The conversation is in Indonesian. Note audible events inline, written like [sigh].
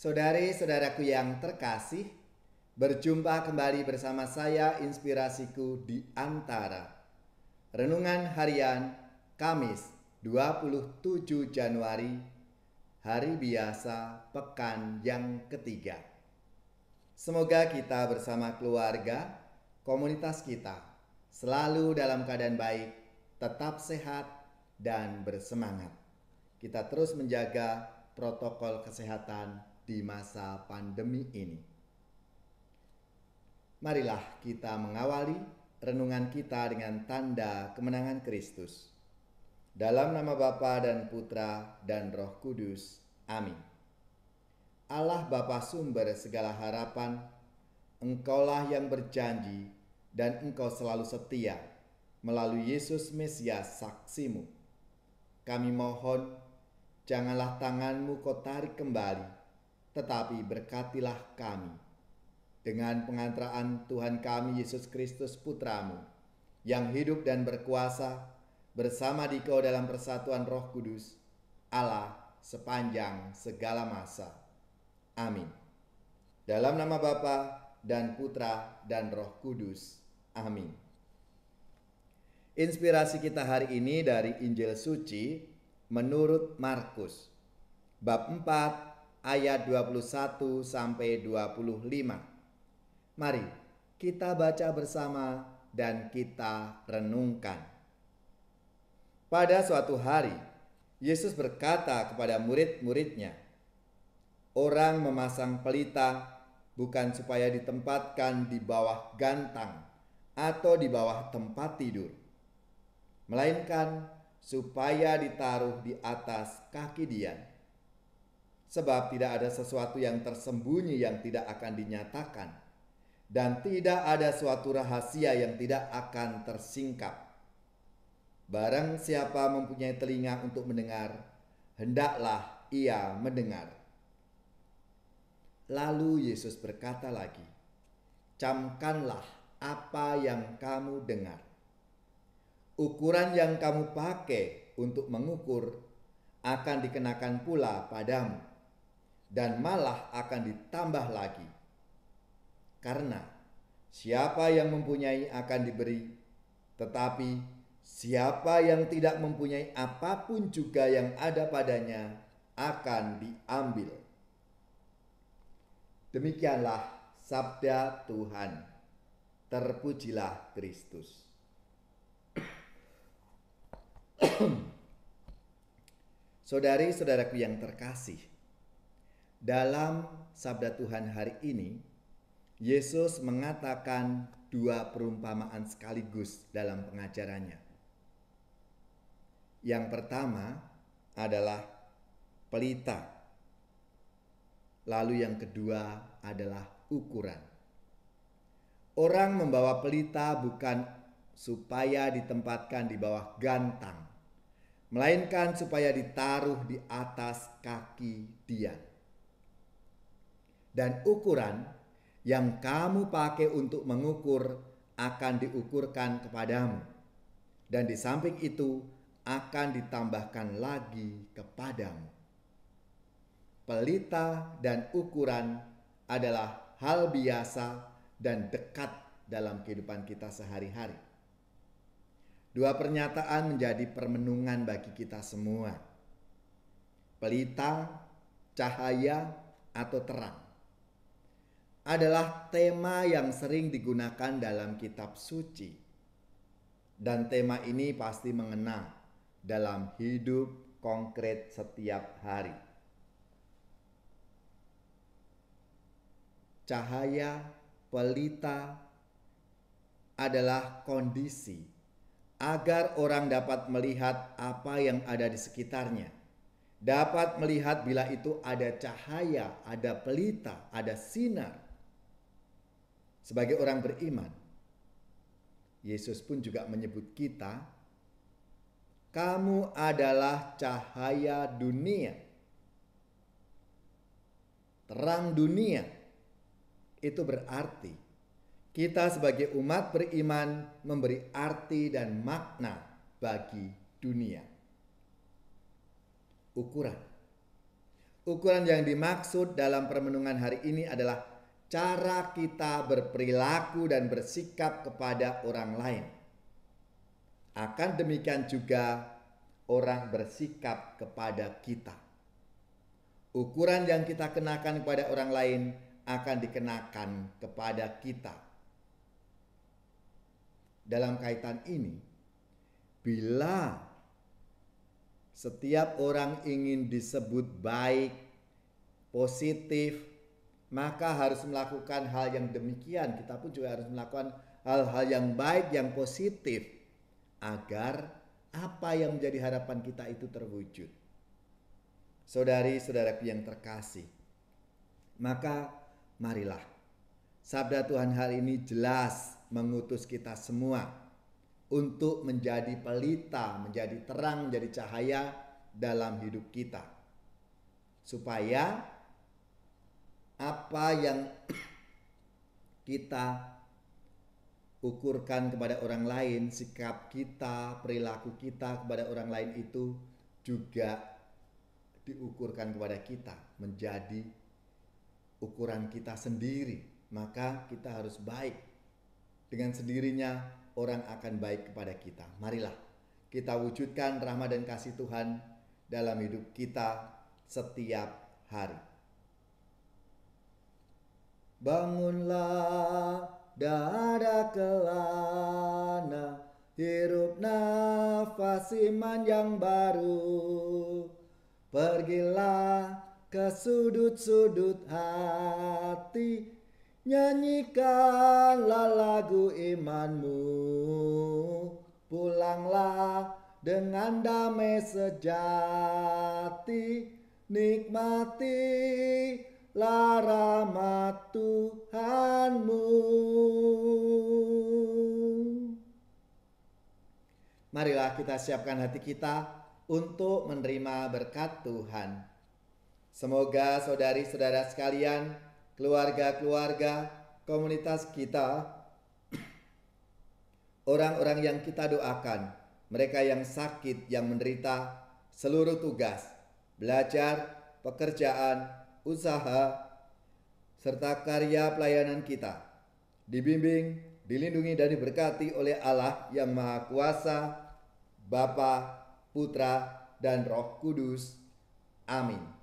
Saudari-saudaraku yang terkasih, berjumpa kembali bersama saya Inspirasiku di Antara. Renungan harian Kamis 27 Januari Hari biasa pekan yang ketiga. Semoga kita bersama keluarga, komunitas kita selalu dalam keadaan baik, tetap sehat dan bersemangat. Kita terus menjaga protokol kesehatan di masa pandemi ini. Marilah kita mengawali renungan kita dengan tanda kemenangan Kristus. Dalam nama Bapa dan Putra dan Roh Kudus. Amin. Allah Bapa sumber segala harapan, Engkaulah yang berjanji dan Engkau selalu setia melalui Yesus Mesias saksimu. Kami mohon, janganlah tanganmu kau tarik kembali, tetapi berkatilah kami dengan pengantaraan Tuhan kami Yesus Kristus Putramu yang hidup dan berkuasa bersama di kau dalam persatuan roh kudus Allah sepanjang segala masa. Amin. Dalam nama Bapa dan Putra dan Roh Kudus. Amin. Inspirasi kita hari ini dari Injil Suci menurut Markus bab 4 ayat 21 sampai 25. Mari kita baca bersama dan kita renungkan. Pada suatu hari, Yesus berkata kepada murid-muridnya, "Orang memasang pelita bukan supaya ditempatkan di bawah gantang atau di bawah tempat tidur, melainkan supaya ditaruh di atas kaki dia." sebab tidak ada sesuatu yang tersembunyi yang tidak akan dinyatakan, dan tidak ada suatu rahasia yang tidak akan tersingkap. Barang siapa mempunyai telinga untuk mendengar, hendaklah ia mendengar. Lalu Yesus berkata lagi, "Camkanlah apa yang kamu dengar. Ukuran yang kamu pakai untuk mengukur akan dikenakan pula padamu." dan malah akan ditambah lagi. Karena siapa yang mempunyai akan diberi, tetapi siapa yang tidak mempunyai apapun juga yang ada padanya akan diambil. Demikianlah sabda Tuhan. Terpujilah Kristus. [clears throat] Saudari-saudaraku yang terkasih, dalam sabda Tuhan hari ini, Yesus mengatakan dua perumpamaan sekaligus dalam pengajarannya. Yang pertama adalah pelita. Lalu yang kedua adalah ukuran. Orang membawa pelita bukan supaya ditempatkan di bawah gantang, melainkan supaya ditaruh di atas kaki dia dan ukuran yang kamu pakai untuk mengukur akan diukurkan kepadamu, dan di samping itu akan ditambahkan lagi kepadamu. Pelita dan ukuran adalah hal biasa dan dekat dalam kehidupan kita sehari-hari. Dua pernyataan menjadi permenungan bagi kita semua: pelita, cahaya, atau terang adalah tema yang sering digunakan dalam kitab suci. Dan tema ini pasti mengena dalam hidup konkret setiap hari. Cahaya pelita adalah kondisi agar orang dapat melihat apa yang ada di sekitarnya dapat melihat bila itu ada cahaya, ada pelita, ada sinar. Sebagai orang beriman, Yesus pun juga menyebut kita, "Kamu adalah cahaya dunia, terang dunia." Itu berarti kita, sebagai umat beriman, memberi arti dan makna bagi dunia. Ukuran ukuran yang dimaksud dalam permenungan hari ini adalah cara kita berperilaku dan bersikap kepada orang lain. Akan demikian juga orang bersikap kepada kita. Ukuran yang kita kenakan kepada orang lain akan dikenakan kepada kita. Dalam kaitan ini, bila setiap orang ingin disebut baik, positif, maka harus melakukan hal yang demikian. Kita pun juga harus melakukan hal-hal yang baik, yang positif, agar apa yang menjadi harapan kita itu terwujud. Saudari-saudaraku yang terkasih, maka marilah. Sabda Tuhan hari ini jelas mengutus kita semua untuk menjadi pelita, menjadi terang, menjadi cahaya dalam hidup kita. Supaya apa yang [clears throat] kita ukurkan kepada orang lain, sikap kita, perilaku kita kepada orang lain itu juga diukurkan kepada kita menjadi ukuran kita sendiri. Maka kita harus baik. Dengan sendirinya orang akan baik kepada kita. Marilah kita wujudkan rahmat dan kasih Tuhan dalam hidup kita setiap hari. Bangunlah dada kelana Hirup nafas iman yang baru Pergilah ke sudut-sudut hati Nyanyikanlah lagu imanmu Pulanglah dengan damai sejati Nikmati larama kita siapkan hati kita untuk menerima berkat Tuhan. Semoga saudari-saudara sekalian, keluarga-keluarga, komunitas kita, orang-orang yang kita doakan, mereka yang sakit, yang menderita, seluruh tugas, belajar, pekerjaan, usaha, serta karya pelayanan kita. Dibimbing, dilindungi dan diberkati oleh Allah yang Maha Kuasa, Bapa, Putra, dan Roh Kudus. Amin.